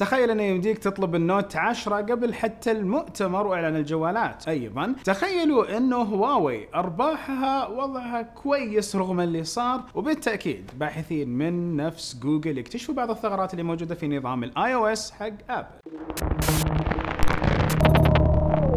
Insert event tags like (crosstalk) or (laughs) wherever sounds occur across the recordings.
تخيل انه يمديك تطلب النوت 10 قبل حتى المؤتمر واعلان الجوالات ايضا تخيلوا انه هواوي ارباحها وضعها كويس رغم اللي صار وبالتاكيد باحثين من نفس جوجل يكتشفوا بعض الثغرات اللي موجوده في نظام الاي او اس حق ابل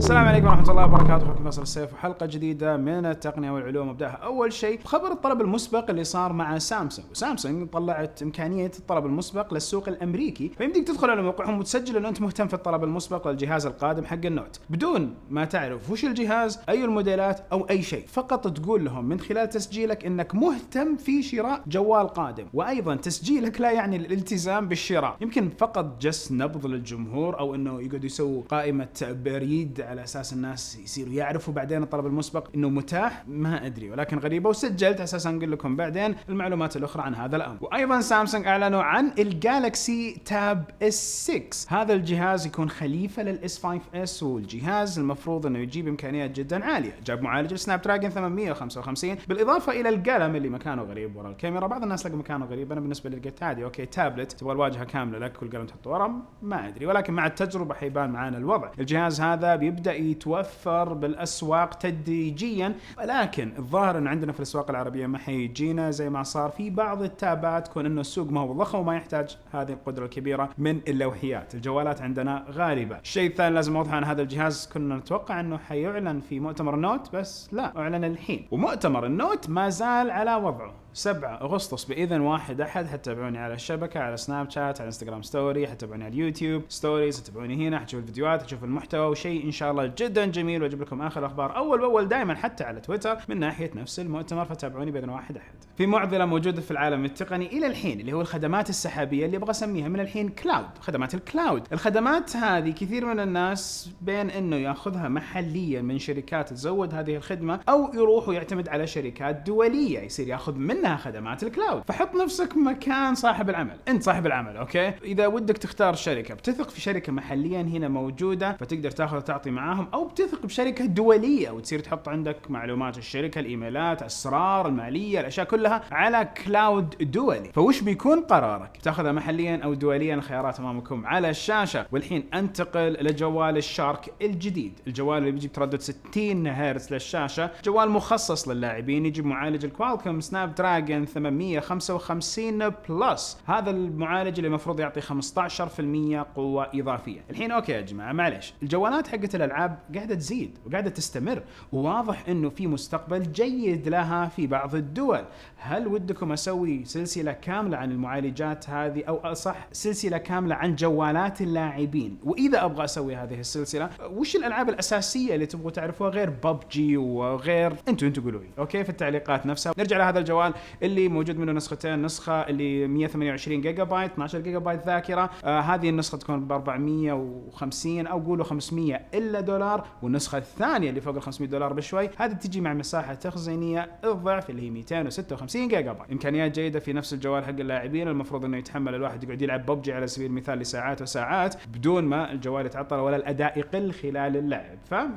السلام عليكم ورحمة الله وبركاته معكم فيصل السيف وحلقة جديدة من التقنية والعلوم ابداها أول شيء خبر الطلب المسبق اللي صار مع سامسونج، سامسونج طلعت إمكانية الطلب المسبق للسوق الأمريكي، فيمديك تدخل على موقعهم وتسجل إنه أنت مهتم في الطلب المسبق للجهاز القادم حق النوت، بدون ما تعرف وش الجهاز، أي الموديلات أو أي شيء، فقط تقول لهم من خلال تسجيلك إنك مهتم في شراء جوال قادم، وأيضا تسجيلك لا يعني الالتزام بالشراء، يمكن فقط جس نبض للجمهور أو إنه يقعدوا يسووا قائمة بريد على اساس الناس يصيروا يعرفوا بعدين الطلب المسبق انه متاح ما ادري ولكن غريبه وسجلت اساسا اقول لكم بعدين المعلومات الاخرى عن هذا الامر وايضا سامسونج اعلنوا عن الجالكسي تاب اس 6 هذا الجهاز يكون خليفه للاس 5 اس والجهاز المفروض انه يجيب امكانيات جدا عاليه جاب معالج سناب دراجون 855 بالاضافه الى القلم اللي مكانه غريب ورا الكاميرا بعض الناس لقوا مكانه غريب انا بالنسبه لي لقيت عادي اوكي تابلت تبغى الواجهه كامله لك والقلم تحطه ورا ما ادري ولكن مع التجربه حيبان معانا الوضع الجهاز هذا بيبدا يبدا يتوفر بالاسواق تدريجيا لكن الظاهر ان عندنا في الاسواق العربيه ما حيجينا زي ما صار في بعض التابات كون انه السوق ما هو ضخم وما يحتاج هذه القدره الكبيره من اللوحيات، الجوالات عندنا غالبه، الشيء الثاني لازم اوضح عن هذا الجهاز كنا نتوقع انه حيعلن في مؤتمر النوت بس لا اعلن الحين، ومؤتمر النوت ما زال على وضعه 7 اغسطس باذن واحد احد حتتابعوني على الشبكه على سناب شات على انستغرام ستوري حتتابعوني على اليوتيوب ستوريز حتتابعوني هنا حتشوف الفيديوهات حتشوف المحتوى وشيء ان شاء الله جدا جميل واجيب لكم اخر الاخبار اول باول دائما حتى على تويتر من ناحيه نفس المؤتمر فتابعوني باذن واحد احد. في معضله موجوده في العالم التقني الى الحين اللي هو الخدمات السحابيه اللي ابغى اسميها من الحين كلاود، خدمات الكلاود، الخدمات هذه كثير من الناس بين انه ياخذها محليا من شركات تزود هذه الخدمه او يروح ويعتمد على شركات دوليه يصير ياخذ من كانها خدمات الكلاود فحط نفسك مكان صاحب العمل انت صاحب العمل اوكي اذا ودك تختار شركه بتثق في شركه محليا هنا موجوده فتقدر تاخذ وتعطي معاهم او بتثق بشركه دوليه وتصير تحط عندك معلومات الشركه الايميلات اسرار الماليه الاشياء كلها على كلاود دولي فوش بيكون قرارك تاخذها محليا او دوليا الخيارات امامكم على الشاشه والحين انتقل لجوال الشارك الجديد الجوال اللي بيجي بتردد 60 هرتز للشاشه جوال مخصص للاعبين يجي معالج الكوالكم سناب دراجون دراجون 855 بلس هذا المعالج اللي المفروض يعطي 15% قوه اضافيه الحين اوكي يا جماعه معلش الجوالات حقت الالعاب قاعده تزيد وقاعده تستمر وواضح انه في مستقبل جيد لها في بعض الدول هل ودكم اسوي سلسله كامله عن المعالجات هذه او اصح سلسله كامله عن جوالات اللاعبين واذا ابغى اسوي هذه السلسله وش الالعاب الاساسيه اللي تبغوا تعرفوها غير ببجي وغير انتوا انتوا قولوا لي اوكي في التعليقات نفسها نرجع لهذا الجوال اللي موجود منه نسختين نسخه اللي 128 جيجا بايت 12 جيجا بايت ذاكره آه هذه النسخه تكون ب 450 او قولوا 500 الا دولار والنسخه الثانيه اللي فوق ال 500 دولار بشوي هذه تجي مع مساحه تخزينيه الضعف اللي هي 256 جيجا بايت امكانيات جيده في نفس الجوال حق اللاعبين المفروض انه يتحمل الواحد يقعد يلعب ببجي على سبيل المثال لساعات وساعات بدون ما الجوال يتعطل ولا الاداء يقل خلال اللعب فيلا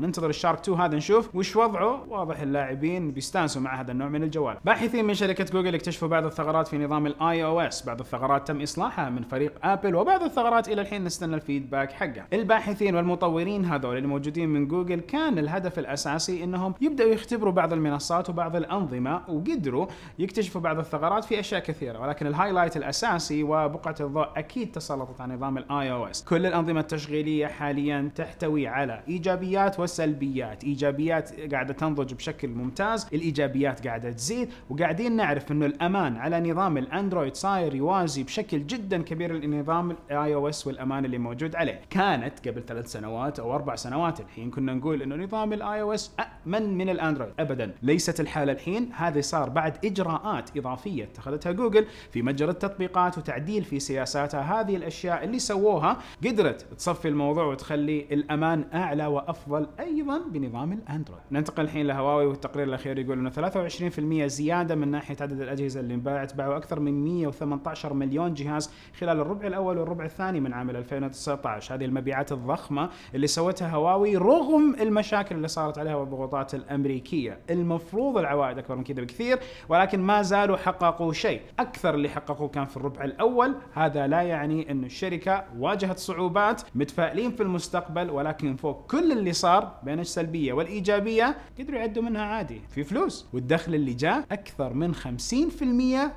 ننتظر الشارك 2 هذا نشوف وش وضعه واضح اللاعبين بيستانسوا مع هذا النوع من الجوال باحث الباحثين من شركة جوجل اكتشفوا بعض الثغرات في نظام الاي او اس، بعض الثغرات تم اصلاحها من فريق ابل وبعض الثغرات الى الحين نستنى الفيدباك حقه. الباحثين والمطورين هذول الموجودين من جوجل كان الهدف الاساسي انهم يبداوا يختبروا بعض المنصات وبعض الانظمة وقدروا يكتشفوا بعض الثغرات في اشياء كثيرة، ولكن الهايلايت الاساسي وبقعة الضوء اكيد تسلطت على نظام الاي او اس. كل الانظمة التشغيلية حاليا تحتوي على ايجابيات وسلبيات، ايجابيات قاعدة تنضج بشكل ممتاز، الايجابيات قاعدة تزيد وقاعدين نعرف انه الامان على نظام الاندرويد صاير يوازي بشكل جدا كبير النظام الاي او اس والامان اللي موجود عليه كانت قبل ثلاث سنوات او اربع سنوات الحين كنا نقول انه نظام الاي او اس امن من الاندرويد ابدا ليست الحاله الحين هذا صار بعد اجراءات اضافيه اتخذتها جوجل في متجر التطبيقات وتعديل في سياساتها هذه الاشياء اللي سووها قدرت تصفي الموضوع وتخلي الامان اعلى وافضل ايضا بنظام الاندرويد ننتقل الحين لهواوي والتقرير الاخير يقول انه 23% زياده زياده من ناحيه عدد الاجهزه اللي انباعت باعوا اكثر من 118 مليون جهاز خلال الربع الاول والربع الثاني من عام 2019 هذه المبيعات الضخمه اللي سوتها هواوي رغم المشاكل اللي صارت عليها والضغوطات الامريكيه المفروض العوائد اكبر من كذا بكثير ولكن ما زالوا حققوا شيء اكثر اللي حققوه كان في الربع الاول هذا لا يعني ان الشركه واجهت صعوبات متفائلين في المستقبل ولكن فوق كل اللي صار بين السلبيه والايجابيه قدروا يعدوا منها عادي في فلوس والدخل اللي جاء اكثر أكثر من 50%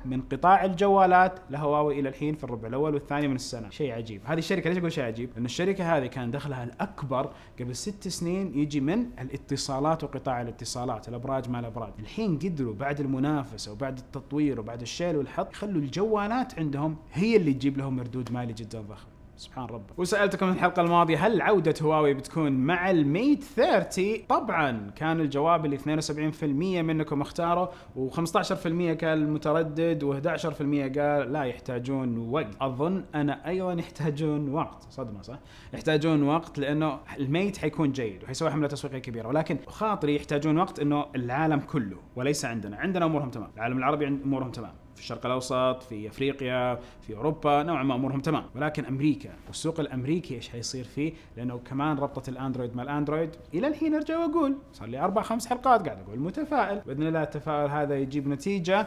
من قطاع الجوالات لهواوي إلى الحين في الربع الأول والثاني من السنة شيء عجيب هذه الشركة ليش أقول شيء عجيب لأن الشركة هذه كان دخلها الأكبر قبل ست سنين يجي من الاتصالات وقطاع الاتصالات الأبراج ما الأبراج الحين قدروا بعد المنافسة وبعد التطوير وبعد الشيل والحط يخلوا الجوالات عندهم هي اللي تجيب لهم مردود مالي جدا ضخم سبحان ربك وسالتكم الحلقه الماضيه هل عوده هواوي بتكون مع الميت 30 طبعا كان الجواب اللي 72% منكم اختاروا و15% قال متردد و11% قال لا يحتاجون وقت اظن انا ايضا يحتاجون وقت صدمه صح يحتاجون وقت لانه الميت حيكون جيد وحيسوي حمله تسويقيه كبيره ولكن خاطري يحتاجون وقت انه العالم كله وليس عندنا عندنا امورهم تمام العالم العربي امورهم تمام في الشرق الاوسط في افريقيا في اوروبا نوعا ما امورهم تمام ولكن امريكا والسوق الامريكي ايش حيصير فيه لانه كمان ربطه الاندرويد مع الاندرويد الى الحين ارجع واقول صار لي اربع خمس حلقات قاعد اقول متفائل باذن الله التفاؤل هذا يجيب نتيجه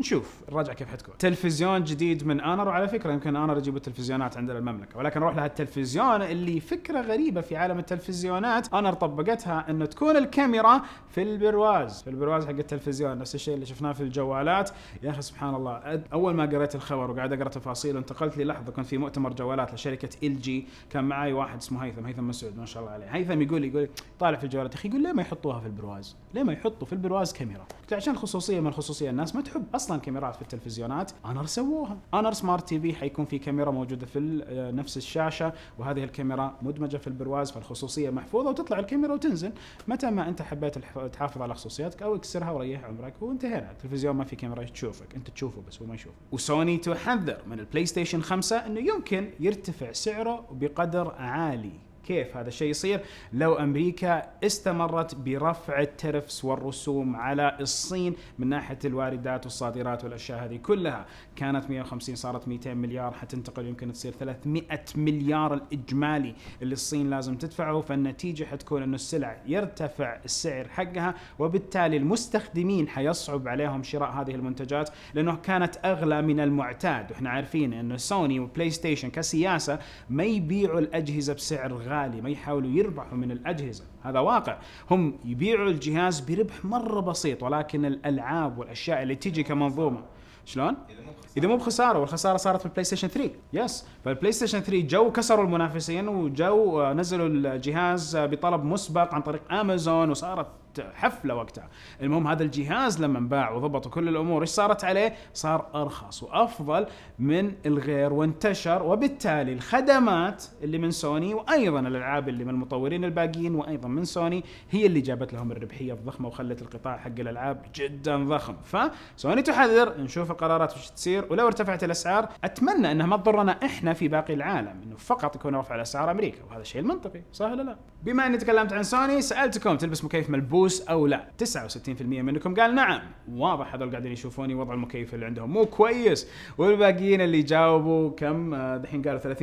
نشوف الرجعه كيف حتكون تلفزيون جديد من انر وعلى فكره يمكن انر يجيبوا التلفزيونات عندنا المملكه ولكن نروح لهالتلفزيون اللي فكره غريبه في عالم التلفزيونات انر طبقتها انه تكون الكاميرا في البرواز في البرواز حق التلفزيون نفس الشيء اللي شفناه في الجوالات يا اخي سبحان الله اول ما قريت الخبر وقاعد اقرا تفاصيل انتقلت لي لحظه كنت في مؤتمر جوالات لشركه ال جي كان معي واحد اسمه هيثم هيثم مسعود ما شاء الله عليه هيثم يقول يقول طالع في الجوالات يا اخي يقول ليه ما يحطوها في البرواز ليه ما يحطوا في البرواز كاميرا عشان خصوصيه من خصوصيه الناس ما تحب اصلا اصلا كاميرات في التلفزيونات انر سووها انر سمارت تي في حيكون في كاميرا موجوده في آه، نفس الشاشه وهذه الكاميرا مدمجه في البرواز فالخصوصيه محفوظه وتطلع الكاميرا وتنزل متى ما انت حبيت تحافظ على خصوصياتك او اكسرها وريح عمرك وانتهينا التلفزيون ما في كاميرا تشوفك انت تشوفه بس هو ما يشوفك وسوني تحذر من البلاي ستيشن 5 انه يمكن يرتفع سعره بقدر عالي كيف هذا الشيء يصير لو امريكا استمرت برفع الترفس والرسوم على الصين من ناحيه الواردات والصادرات والاشياء هذه كلها كانت 150 صارت 200 مليار حتنتقل يمكن تصير 300 مليار الاجمالي اللي الصين لازم تدفعه فالنتيجه حتكون انه السلع يرتفع السعر حقها وبالتالي المستخدمين حيصعب عليهم شراء هذه المنتجات لانه كانت اغلى من المعتاد واحنا عارفين انه سوني وبلاي ستيشن كسياسه ما يبيعوا الاجهزه بسعر غالي عالي ما يحاولوا يربحوا من الأجهزة هذا واقع هم يبيعوا الجهاز بربح مرة بسيط ولكن الألعاب والأشياء اللي تيجي كمنظومة شلون؟ اذا مو بخساره والخساره صارت في البلاي ستيشن 3 يس فالبلاي ستيشن 3 جو كسروا المنافسين وجو آه، نزلوا الجهاز آه، بطلب مسبق عن طريق امازون وصارت حفله وقتها المهم هذا الجهاز لما انباع وضبطوا كل الامور ايش صارت عليه صار ارخص وافضل من الغير وانتشر وبالتالي الخدمات اللي من سوني وايضا الالعاب اللي من المطورين الباقيين وايضا من سوني هي اللي جابت لهم الربحيه الضخمه وخلت القطاع حق الالعاب جدا ضخم فسوني تحذر نشوف القرارات وش تصير ولو ارتفعت الاسعار اتمنى انها ما تضرنا احنا في باقي العالم انه فقط يكون رفع الاسعار امريكا وهذا الشيء المنطقي صح ولا لا بما اني تكلمت عن سوني سالتكم تلبس مكيف ملبوس فلوس او لا 69% منكم قال نعم واضح هذول قاعدين يشوفوني وضع المكيف اللي عندهم مو كويس والباقيين اللي جاوبوا كم آه، دحين قالوا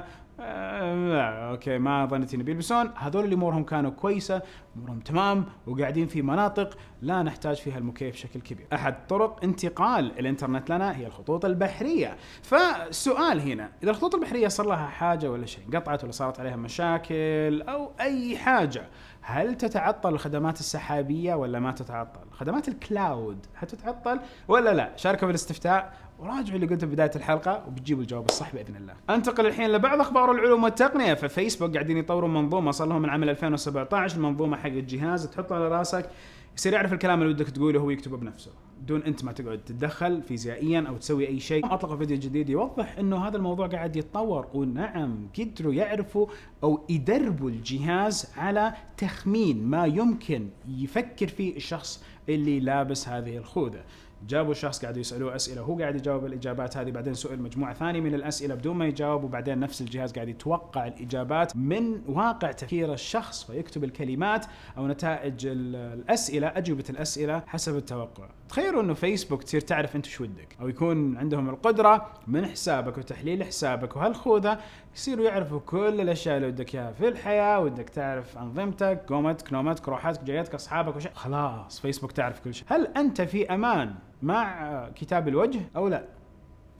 30% آه، اوكي ما ظنيت انه بيلبسون هذول اللي امورهم كانوا كويسه امورهم تمام وقاعدين في مناطق لا نحتاج فيها المكيف بشكل كبير احد طرق انتقال الانترنت لنا هي الخطوط البحريه فالسؤال هنا اذا الخطوط البحريه صار لها حاجه ولا شيء انقطعت ولا صارت عليها مشاكل او اي حاجه هل تتعطل الخدمات السحابيه ولا ما تتعطل خدمات الكلاود هتتعطل ولا لا شاركوا بالاستفتاء وراجعوا اللي قلته في بدايه الحلقه وبتجيبوا الجواب الصح باذن الله. انتقل الحين لبعض اخبار العلوم والتقنيه ففيسبوك قاعدين يطوروا منظومه صار لهم من عام 2017 المنظومه حق الجهاز تحطه على راسك يصير يعرف الكلام اللي ودك تقوله هو يكتبه بنفسه دون انت ما تقعد تتدخل فيزيائيا او تسوي اي شيء اطلقوا فيديو جديد يوضح انه هذا الموضوع قاعد يتطور ونعم قدروا يعرفوا او يدربوا الجهاز على تخمين ما يمكن يفكر فيه الشخص اللي لابس هذه الخوذه جابوا شخص قاعد يسالوه اسئله وهو قاعد يجاوب الاجابات هذه بعدين سئل مجموعه ثانيه من الاسئله بدون ما يجاوب وبعدين نفس الجهاز قاعد يتوقع الاجابات من واقع تفكير الشخص فيكتب الكلمات او نتائج الاسئله اجوبه الاسئله حسب التوقع تخيلوا انه فيسبوك تصير تعرف انت شو ودك او يكون عندهم القدره من حسابك وتحليل حسابك وهالخوذه يصيروا يعرفوا كل الاشياء اللي ودك اياها في الحياه ودك تعرف انظمتك قومتك نومتك روحاتك جايتك اصحابك وش خلاص فيسبوك تعرف كل شيء هل انت في امان مع كتاب الوجه او لا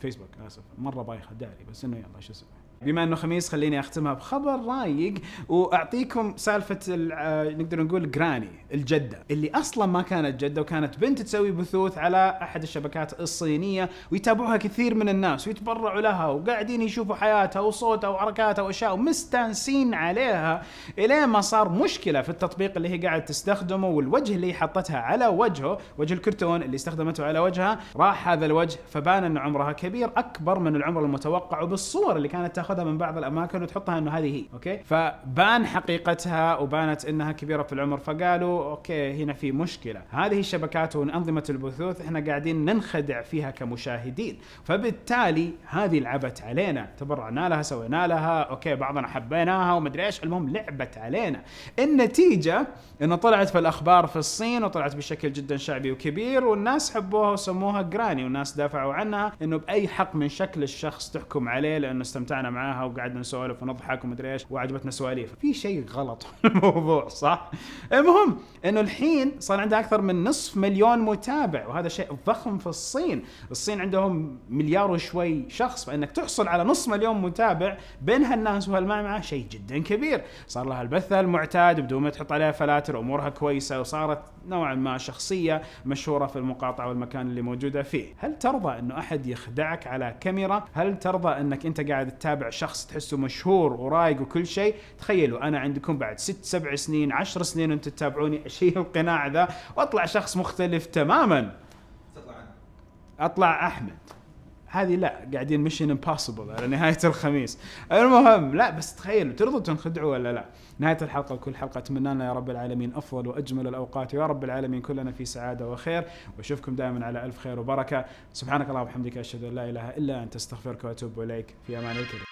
فيسبوك اسف مره بايخه داري بس انه يلا شو اسمه بما انه خميس خليني اختمها بخبر رايق واعطيكم سالفه آه، نقدر نقول جراني الجده اللي اصلا ما كانت جده وكانت بنت تسوي بثوث على احد الشبكات الصينيه ويتابعوها كثير من الناس ويتبرعوا لها وقاعدين يشوفوا حياتها وصوتها وحركاتها واشياء ومستانسين عليها الين ما صار مشكله في التطبيق اللي هي قاعد تستخدمه والوجه اللي حطتها على وجهه وجه الكرتون اللي استخدمته على وجهها راح هذا الوجه فبان ان عمرها كبير اكبر من العمر المتوقع وبالصور اللي كانت تاخذ تاخذها من بعض الاماكن وتحطها انه هذه هي اوكي فبان حقيقتها وبانت انها كبيره في العمر فقالوا اوكي هنا في مشكله هذه الشبكات وانظمه البثوث احنا قاعدين ننخدع فيها كمشاهدين فبالتالي هذه لعبت علينا تبرعنا لها سوينا لها اوكي بعضنا حبيناها ومدري ايش المهم لعبت علينا النتيجه انه طلعت في الاخبار في الصين وطلعت بشكل جدا شعبي وكبير والناس حبوها وسموها جراني والناس دافعوا عنها انه باي حق من شكل الشخص تحكم عليه لانه استمتعنا معاه معاها وقعدنا نسولف ونضحك ومدري ايش وعجبتنا سواليف في شيء غلط (laughs) الموضوع صح المهم انه الحين صار عندها اكثر من نصف مليون متابع وهذا شيء ضخم في الصين الصين عندهم مليار وشوي شخص فانك تحصل على نصف مليون متابع بين هالناس وهالمعمعه شيء جدا كبير صار لها البث المعتاد بدون ما تحط عليها فلاتر امورها كويسه وصارت نوعا ما شخصيه مشهوره في المقاطعه والمكان اللي موجوده فيه هل ترضى انه احد يخدعك على كاميرا هل ترضى انك انت قاعد تتابع شخص تحسه مشهور ورايق وكل شيء تخيلوا انا عندكم بعد ست سبع سنين عشر سنين وانتم تتابعوني اشيل (laughs) القناع ذا واطلع شخص مختلف تماما اطلع احمد هذه لا قاعدين مشين امبوسيبل على نهايه الخميس المهم لا بس تخيل ترضوا تنخدعوا ولا لا نهايه الحلقه وكل حلقه اتمنى لنا يا رب العالمين افضل واجمل الاوقات ويا رب العالمين كلنا في سعاده وخير واشوفكم دائما على الف خير وبركه سبحانك اللهم وبحمدك اشهد ان لا اله الا انت استغفرك واتوب اليك في امان الكريم